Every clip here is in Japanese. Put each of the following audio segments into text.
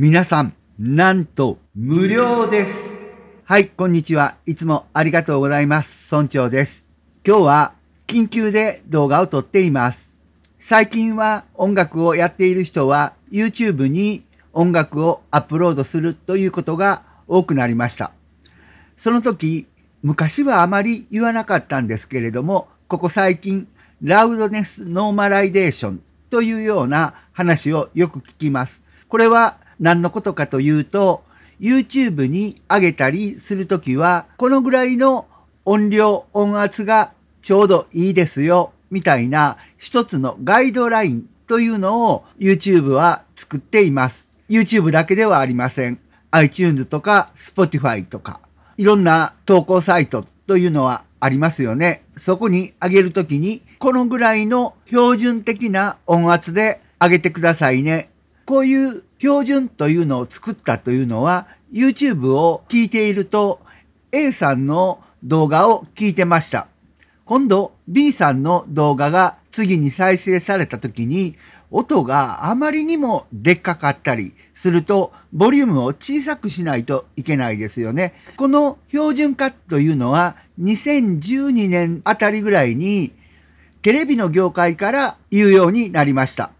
皆さん、なんと無料です。はい、こんにちは。いつもありがとうございます。村長です。今日は緊急で動画を撮っています。最近は音楽をやっている人は YouTube に音楽をアップロードするということが多くなりました。その時、昔はあまり言わなかったんですけれども、ここ最近、ラウドネスノーマライゼーションというような話をよく聞きます。これは何のことかというと、YouTube に上げたりするときは、このぐらいの音量、音圧がちょうどいいですよ、みたいな一つのガイドラインというのを YouTube は作っています。YouTube だけではありません。iTunes とか Spotify とか、いろんな投稿サイトというのはありますよね。そこに上げるときに、このぐらいの標準的な音圧で上げてくださいね。こういう標準というのを作ったというのは YouTube を聞いていると A さんの動画を聞いてました。今度 B さんの動画が次に再生された時に音があまりにもでっかかったりするとボリュームを小さくしないといけないですよね。この標準化というのは2012年あたりぐらいにテレビの業界から言うようになりました。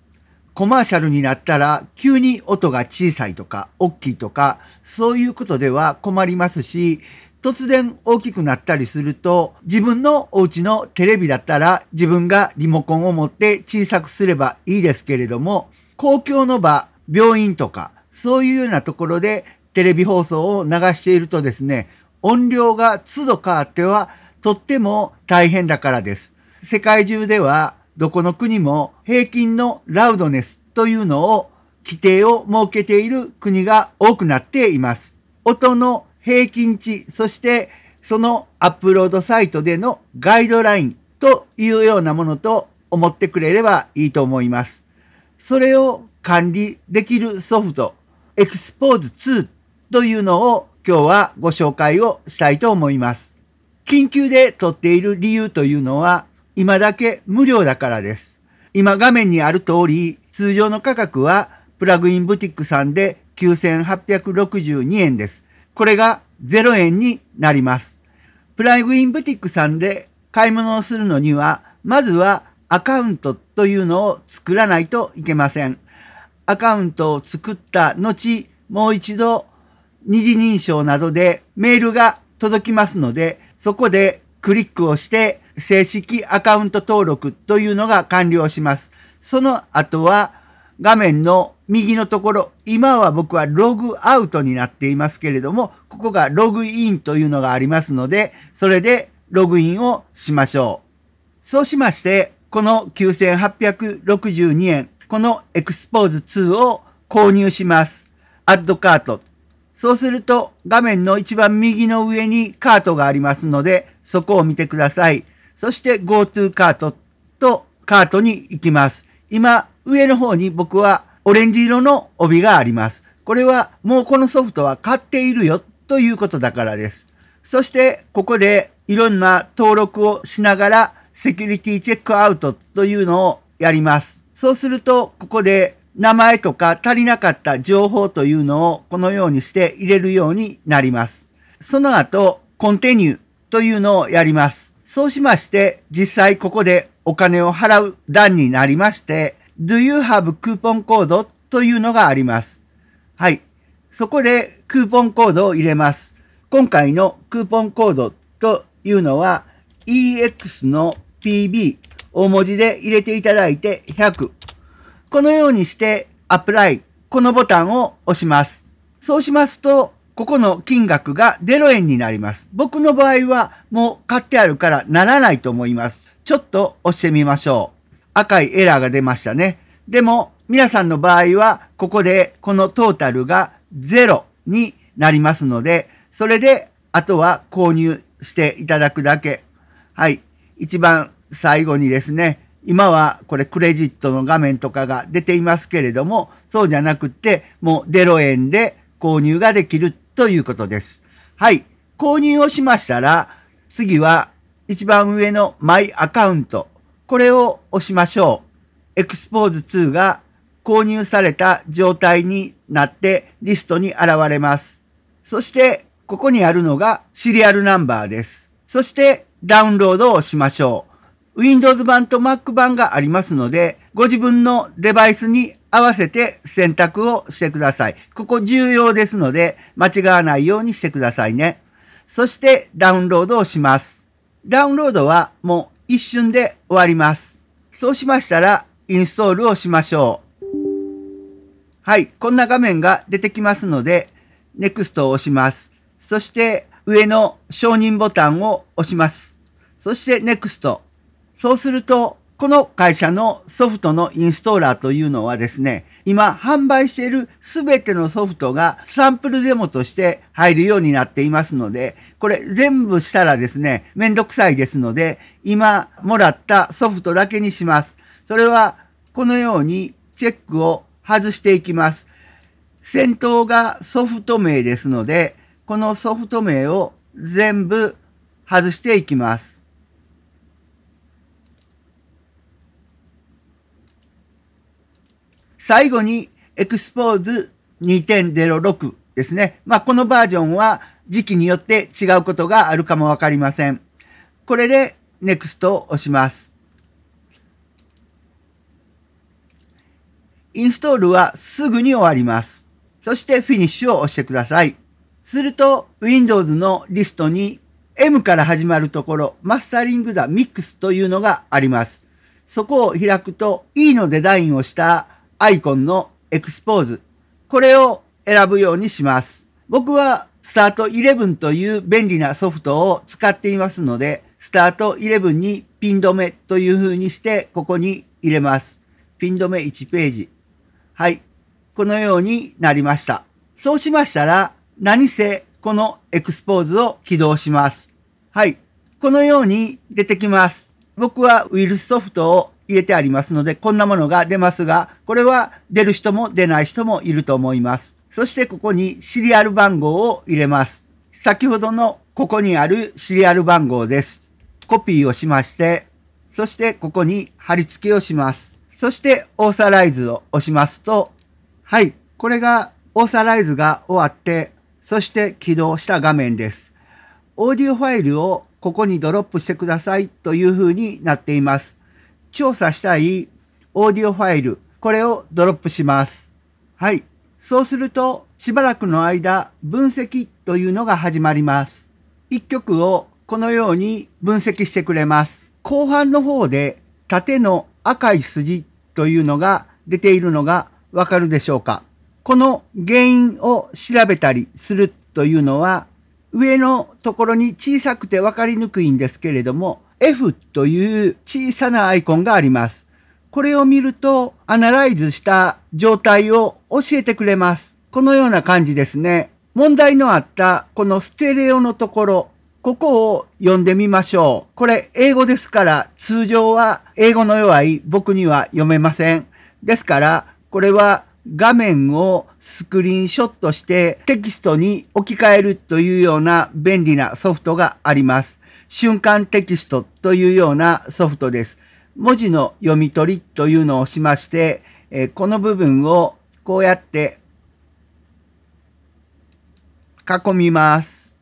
コマーシャルになったら急に音が小さいとか大きいとかそういうことでは困りますし突然大きくなったりすると自分のお家のテレビだったら自分がリモコンを持って小さくすればいいですけれども公共の場病院とかそういうようなところでテレビ放送を流しているとですね音量が都度変わってはとっても大変だからです。世界中ではどこの国も平均のラウドネスというのを規定を設けている国が多くなっています。音の平均値、そしてそのアップロードサイトでのガイドラインというようなものと思ってくれればいいと思います。それを管理できるソフト、エクスポーズ2というのを今日はご紹介をしたいと思います。緊急で撮っている理由というのは、今だけ無料だからです。今画面にある通り、通常の価格はプラグインブティックさんで9862円です。これが0円になります。プラグインブティックさんで買い物をするのには、まずはアカウントというのを作らないといけません。アカウントを作った後、もう一度二次認証などでメールが届きますので、そこでクリックをして正式アカウント登録というのが完了します。その後は画面の右のところ、今は僕はログアウトになっていますけれども、ここがログインというのがありますので、それでログインをしましょう。そうしまして、この9862円、このエクスポーズ2を購入します。アッドカート。そうすると画面の一番右の上にカートがありますので、そこを見てください。そして GoTo カートとカートに行きます。今、上の方に僕はオレンジ色の帯があります。これはもうこのソフトは買っているよということだからです。そしてここでいろんな登録をしながらセキュリティチェックアウトというのをやります。そうするとここで名前とか足りなかった情報というのをこのようにして入れるようになります。その後コンティニューというのをやります。そうしまして、実際ここでお金を払う段になりまして、Do you have coupon code? というのがあります。はい。そこでクーポンコードを入れます。今回のクーポンコードというのは EX の PB 大文字で入れていただいて100。このようにしてアプライこのボタンを押します。そうしますとここの金額が0円になります。僕の場合はもう買ってあるからならないと思います。ちょっと押してみましょう。赤いエラーが出ましたね。でも、皆さんの場合は、ここでこのトータルが0になりますので、それで、あとは購入していただくだけ。はい。一番最後にですね、今はこれクレジットの画面とかが出ていますけれども、そうじゃなくて、もう0円で購入ができるということです。はい。購入をしましたら、次は一番上のマイアカウント。これを押しましょう。エクスポーズ2が購入された状態になってリストに現れます。そして、ここにあるのがシリアルナンバーです。そして、ダウンロードをしましょう。Windows 版と Mac 版がありますので、ご自分のデバイスに合わせて選択をしてください。ここ重要ですので、間違わないようにしてくださいね。そしてダウンロードをします。ダウンロードはもう一瞬で終わります。そうしましたら、インストールをしましょう。はい、こんな画面が出てきますので、NEXT を押します。そして上の承認ボタンを押します。そして NEXT。そうするとこの会社のソフトのインストーラーというのはですね、今販売しているすべてのソフトがサンプルデモとして入るようになっていますので、これ全部したらですね、めんどくさいですので、今もらったソフトだけにします。それはこのようにチェックを外していきます。先頭がソフト名ですので、このソフト名を全部外していきます。最後に、エクスポーズ2.06ですね。まあ、このバージョンは時期によって違うことがあるかもわかりません。これで NEXT を押します。インストールはすぐに終わります。そしてフィニッシュを押してください。すると Windows のリストに M から始まるところ、マスタリングだ、ミックスというのがあります。そこを開くと E のデザインをしたアイコンのエクスポーズ。これを選ぶようにします。僕はスタート11という便利なソフトを使っていますので、スタート11にピン止めという風にして、ここに入れます。ピン止め1ページ。はい。このようになりました。そうしましたら、何せこのエクスポーズを起動します。はい。このように出てきます。僕はウイルスソフトを入れてありますので、こんなものが出ますが、これは出る人も出ない人もいると思います。そしてここにシリアル番号を入れます。先ほどのここにあるシリアル番号です。コピーをしまして、そしてここに貼り付けをします。そしてオーサライズを押しますと、はい、これがオーサライズが終わって、そして起動した画面です。オーディオファイルをここにドロップしてくださいというふうになっています。調査したいオーディオファイル、これをドロップします。はい。そうすると、しばらくの間、分析というのが始まります。1曲をこのように分析してくれます。後半の方で、縦の赤い筋というのが出ているのがわかるでしょうか。この原因を調べたりするというのは、上のところに小さくて分かりにくいんですけれども、F という小さなアイコンがあります。これを見ると、アナライズした状態を教えてくれます。このような感じですね。問題のあったこのステレオのところ、ここを読んでみましょう。これ英語ですから、通常は英語の弱い僕には読めません。ですから、これは画面をスクリーンショットしてテキストに置き換えるというような便利なソフトがあります。瞬間テキストというようなソフトです。文字の読み取りというのをしまして、えこの部分をこうやって囲みます。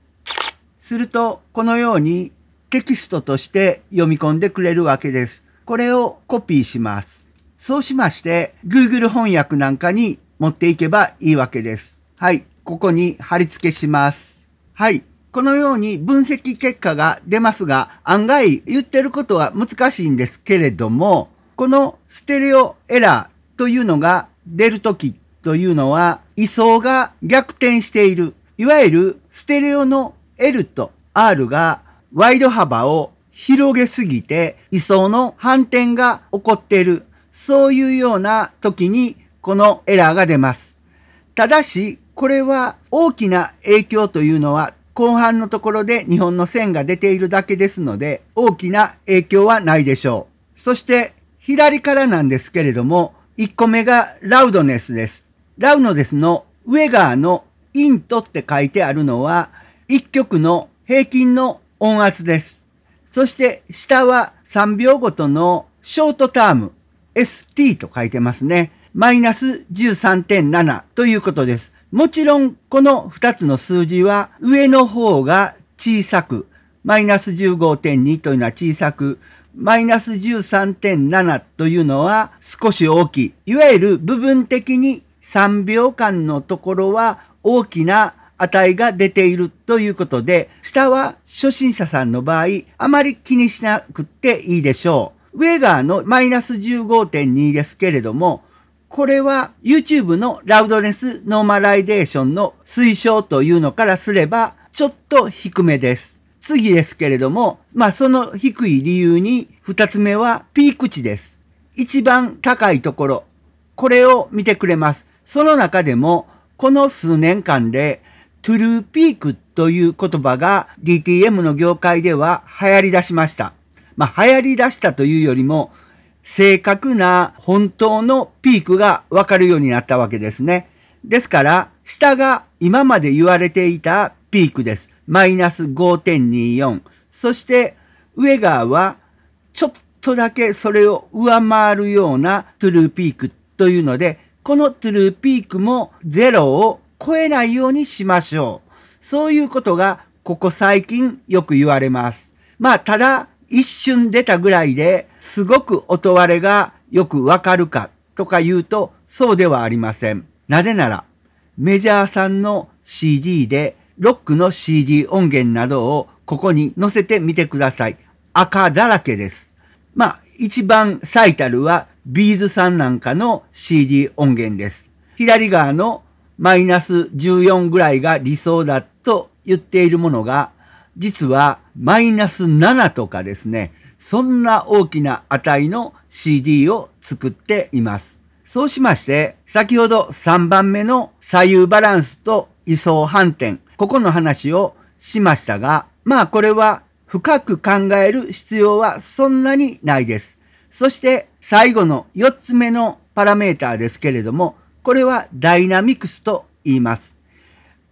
すると、このようにテキストとして読み込んでくれるわけです。これをコピーします。そうしまして、Google 翻訳なんかに持っていけばいいわけです。はい、ここに貼り付けします。はい。このように分析結果が出ますが、案外言ってることは難しいんですけれども、このステレオエラーというのが出るときというのは、位相が逆転している。いわゆるステレオの L と R がワイド幅を広げすぎて位相の反転が起こっている。そういうような時にこのエラーが出ます。ただし、これは大きな影響というのは後半のところで日本の線が出ているだけですので、大きな影響はないでしょう。そして、左からなんですけれども、1個目がラウドネスです。ラウドネスの上ーのイントって書いてあるのは、1曲の平均の音圧です。そして下は3秒ごとのショートターム、ST と書いてますね。マイナス13.7ということです。もちろん、この2つの数字は、上の方が小さく、マイナス15.2というのは小さく、マイナス13.7というのは少し大きい。いわゆる部分的に3秒間のところは大きな値が出ているということで、下は初心者さんの場合、あまり気にしなくていいでしょう。ウェガーのマイナス15.2ですけれども、これは YouTube のラウドネスノーマライデーションの推奨というのからすれば、ちょっと低めです。次ですけれども、まあその低い理由に2つ目はピーク値です。一番高いところ、これを見てくれます。その中でも、この数年間でトゥルーピークという言葉が DTM の業界では流行り出しました。まあ流行り出したというよりも、正確な本当のピークがわかるようになったわけですね。ですから、下が今まで言われていたピークです。マイナス5.24。そして上側はちょっとだけそれを上回るようなトゥルーピークというので、このトゥルーピークも0を超えないようにしましょう。そういうことがここ最近よく言われます。まあただ一瞬出たぐらいですごく音割れがよくわかるかとか言うとそうではありません。なぜならメジャーさんの CD でロックの CD 音源などをここに載せてみてください。赤だらけです。まあ一番最たるはビーズさんなんかの CD 音源です。左側のマイナス14ぐらいが理想だと言っているものが、実はマイナス7とかですね、そんな大きな値の CD を作っています。そうしまして、先ほど3番目の左右バランスと位相反転、ここの話をしましたが、まあこれは深く考える必要はそんなにないです。そして最後の4つ目のパラメーターですけれども、これはダイナミクスと言います。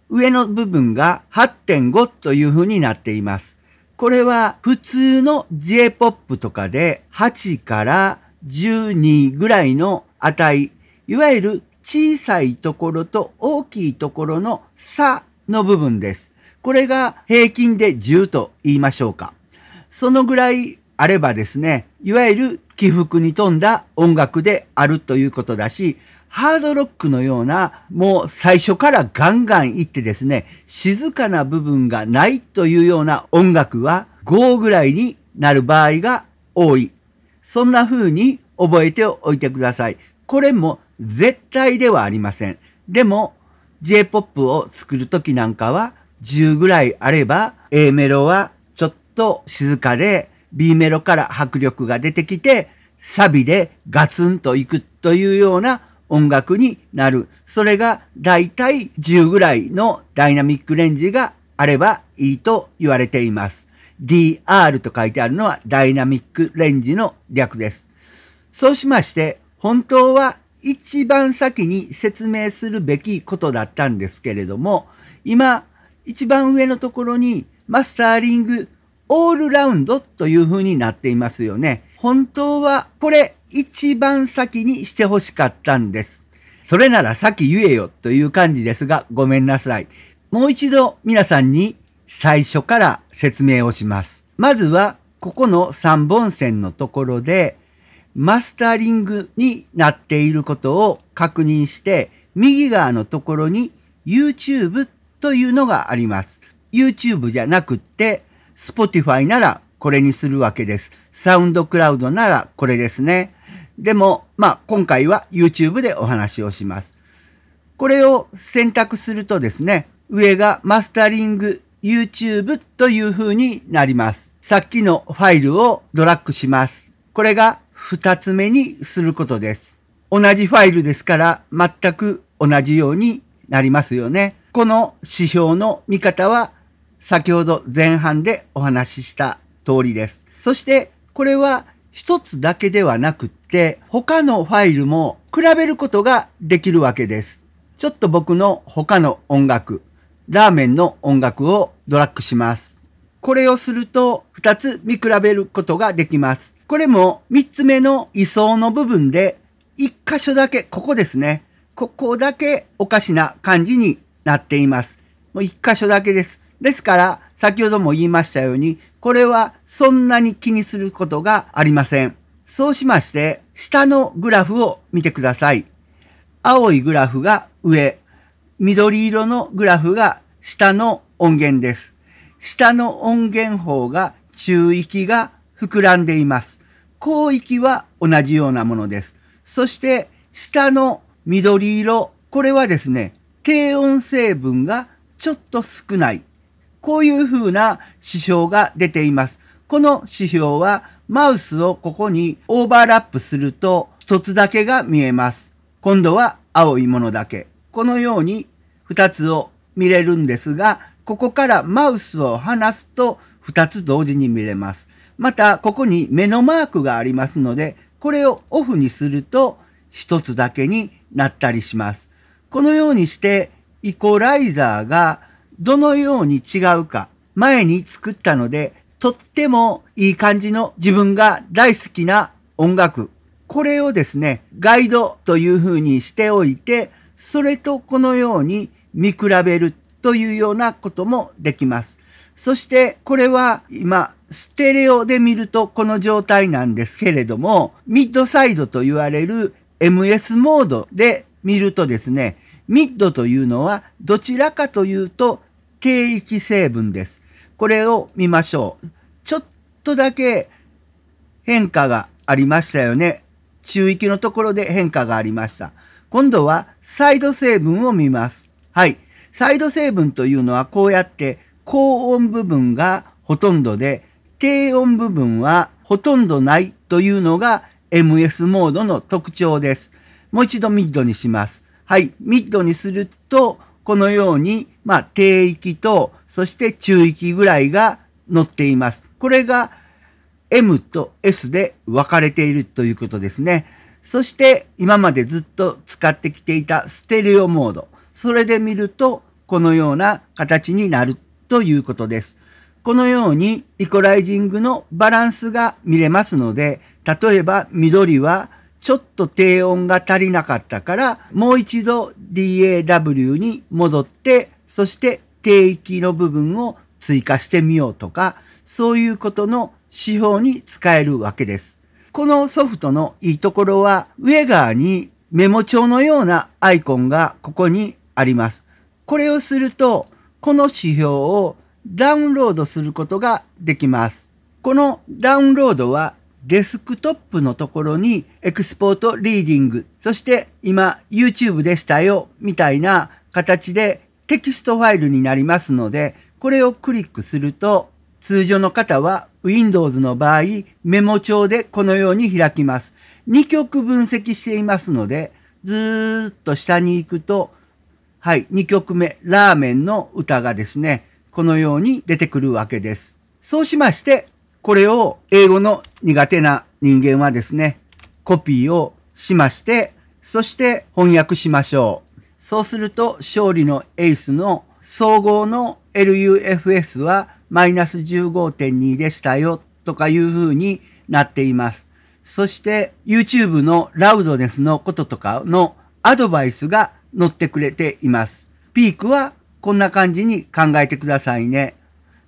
上の部分が8.5というふうになっています。これは普通の J-POP とかで8から12ぐらいの値、いわゆる小さいところと大きいところの差の部分です。これが平均で10と言いましょうか。そのぐらいあればですね、いわゆる起伏に富んだ音楽であるということだし、ハードロックのような、もう最初からガンガンいってですね、静かな部分がないというような音楽は5ぐらいになる場合が多い。そんな風に覚えておいてください。これも絶対ではありません。でも、J-POP を作るときなんかは10ぐらいあれば A メロはちょっと静かで B メロから迫力が出てきてサビでガツンといくというような音楽になる。それが大体10ぐらいのダイナミックレンジがあればいいと言われています。DR と書いてあるのはダイナミックレンジの略です。そうしまして、本当は一番先に説明するべきことだったんですけれども、今、一番上のところにマスターリングオールラウンドという風になっていますよね。本当はこれ一番先にして欲しかったんです。それなら先言えよという感じですがごめんなさい。もう一度皆さんに最初から説明をします。まずはここの3本線のところでマスタリングになっていることを確認して右側のところに YouTube というのがあります。YouTube じゃなくって Spotify ならこれにするわけです。サウンドクラウドならこれですね。でも、まあ、今回は YouTube でお話をします。これを選択するとですね、上がマスタリング YouTube という風になります。さっきのファイルをドラッグします。これが2つ目にすることです。同じファイルですから全く同じようになりますよね。この指標の見方は先ほど前半でお話しした通りです。そしてこれは一つだけではなくって他のファイルも比べることができるわけです。ちょっと僕の他の音楽、ラーメンの音楽をドラッグします。これをすると2つ見比べることができます。これも3つ目の位相の部分で1箇所だけ、ここですね。ここだけおかしな感じになっています。もう1箇所だけです。ですから、先ほども言いましたように、これはそんなに気にすることがありません。そうしまして、下のグラフを見てください。青いグラフが上、緑色のグラフが下の音源です。下の音源法が中域が膨らんでいます。高域は同じようなものです。そして下の緑色、これはですね、低音成分がちょっと少ない。こういうふうな指標が出ています。この指標はマウスをここにオーバーラップすると一つだけが見えます。今度は青いものだけ。このように二つを見れるんですが、ここからマウスを離すと二つ同時に見れます。また、ここに目のマークがありますので、これをオフにすると一つだけになったりします。このようにしてイコライザーがどのように違うか、前に作ったので、とってもいい感じの自分が大好きな音楽。これをですね、ガイドというふうにしておいて、それとこのように見比べるというようなこともできます。そしてこれは今、ステレオで見るとこの状態なんですけれども、ミッドサイドと言われる MS モードで見るとですね、ミッドというのはどちらかというと低域成分です。これを見ましょう。ちょっとだけ変化がありましたよね。中域のところで変化がありました。今度はサイド成分を見ます。はい。サイド成分というのはこうやって高音部分がほとんどで、低音部分はほとんどないというのが MS モードの特徴です。もう一度ミッドにします。はい。ミッドにすると、このようにまあ、低域と、そして中域ぐらいが載っています。これが M と S で分かれているということですね。そして今までずっと使ってきていたステレオモード。それで見るとこのような形になるということです。このようにイコライジングのバランスが見れますので、例えば緑はちょっと低音が足りなかったから、もう一度 DAW に戻ってそして定域の部分を追加してみようとか、そういうことの指標に使えるわけです。このソフトのいいところは、上側にメモ帳のようなアイコンがここにあります。これをすると、この指標をダウンロードすることができます。このダウンロードはデスクトップのところにエクスポートリーディング、そして今 YouTube でしたよみたいな形でテキストファイルになりますので、これをクリックすると、通常の方は Windows の場合、メモ帳でこのように開きます。2曲分析していますので、ずっと下に行くと、はい、2曲目、ラーメンの歌がですね、このように出てくるわけです。そうしまして、これを英語の苦手な人間はですね、コピーをしまして、そして翻訳しましょう。そうすると勝利のエースの総合の LUFS はマイナス15.2でしたよとかいう風になっています。そして YouTube のラウドネスのこととかのアドバイスが載ってくれています。ピークはこんな感じに考えてくださいね。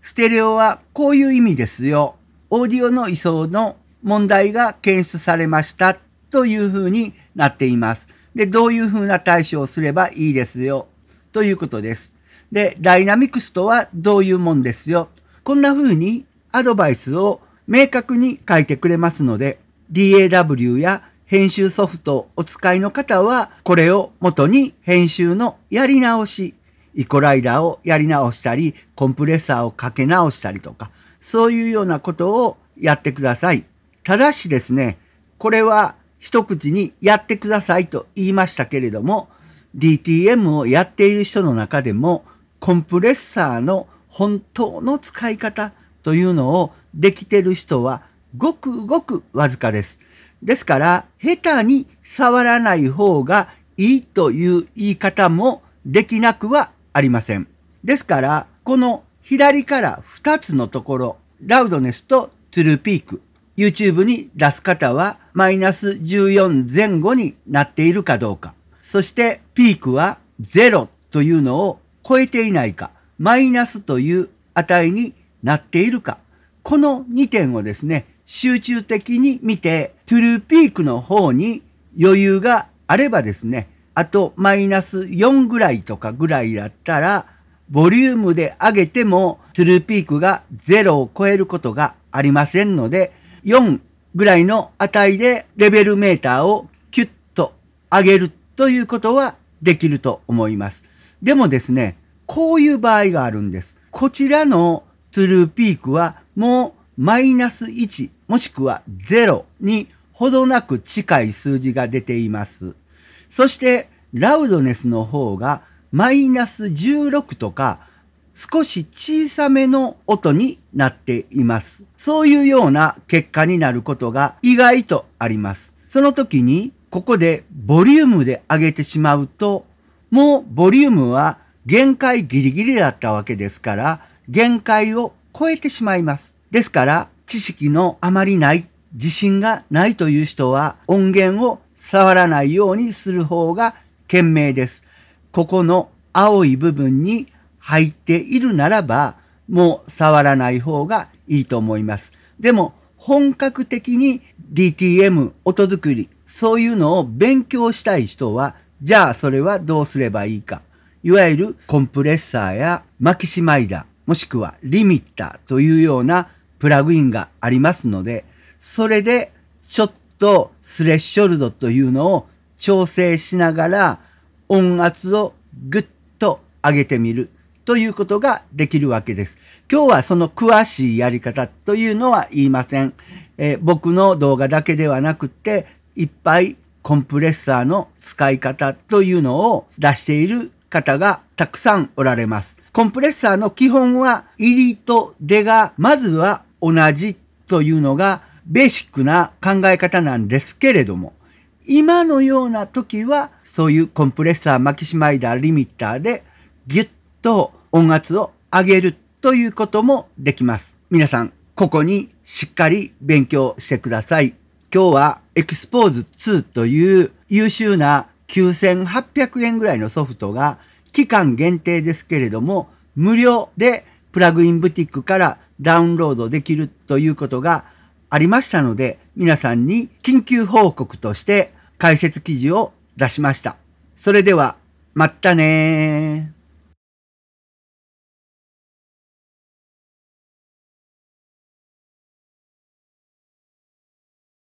ステレオはこういう意味ですよ。オーディオの位相の問題が検出されましたという風になっています。で、どういうふうな対処をすればいいですよ、ということです。で、ダイナミクスとはどういうもんですよ。こんな風にアドバイスを明確に書いてくれますので、DAW や編集ソフトをお使いの方は、これを元に編集のやり直し、イコライダーをやり直したり、コンプレッサーをかけ直したりとか、そういうようなことをやってください。ただしですね、これは一口にやってくださいと言いましたけれども、DTM をやっている人の中でも、コンプレッサーの本当の使い方というのをできている人はごくごくわずかです。ですから、下手に触らない方がいいという言い方もできなくはありません。ですから、この左から2つのところ、ラウドネスとトゥルーピーク、YouTube に出す方はマイナス14前後になっているかどうか、そしてピークは0というのを超えていないか、マイナスという値になっているか、この2点をですね、集中的に見て、トゥルーピークの方に余裕があればですね、あとマイナス4ぐらいとかぐらいだったら、ボリュームで上げてもトゥルーピークが0を超えることがありませんので、4ぐらいの値でレベルメーターをキュッと上げるということはできると思います。でもですね、こういう場合があるんです。こちらのトゥルーピークはもうマイナス1もしくは0にほどなく近い数字が出ています。そしてラウドネスの方がマイナス16とか少し小さめの音になっています。そういうような結果になることが意外とあります。その時に、ここでボリュームで上げてしまうと、もうボリュームは限界ギリギリだったわけですから、限界を超えてしまいます。ですから、知識のあまりない、自信がないという人は音源を触らないようにする方が賢明です。ここの青い部分に入っているならば、もう触らない方がいいと思います。でも、本格的に DTM、音作り、そういうのを勉強したい人は、じゃあそれはどうすればいいか。いわゆるコンプレッサーやマキシマイダー、もしくはリミッターというようなプラグインがありますので、それでちょっとスレッショルドというのを調整しながら音圧をぐっと上げてみる。ということができるわけです。今日はその詳しいやり方というのは言いません。えー、僕の動画だけではなくて、いっぱいコンプレッサーの使い方というのを出している方がたくさんおられます。コンプレッサーの基本は入りと出がまずは同じというのがベーシックな考え方なんですけれども今のような時はそういうコンプレッサーマキシマイダーリミッターでギュッと音圧を上げるということもできます。皆さん、ここにしっかり勉強してください。今日はエクスポーズ2という優秀な9800円ぐらいのソフトが期間限定ですけれども無料でプラグインブティックからダウンロードできるということがありましたので皆さんに緊急報告として解説記事を出しました。それではまたねー。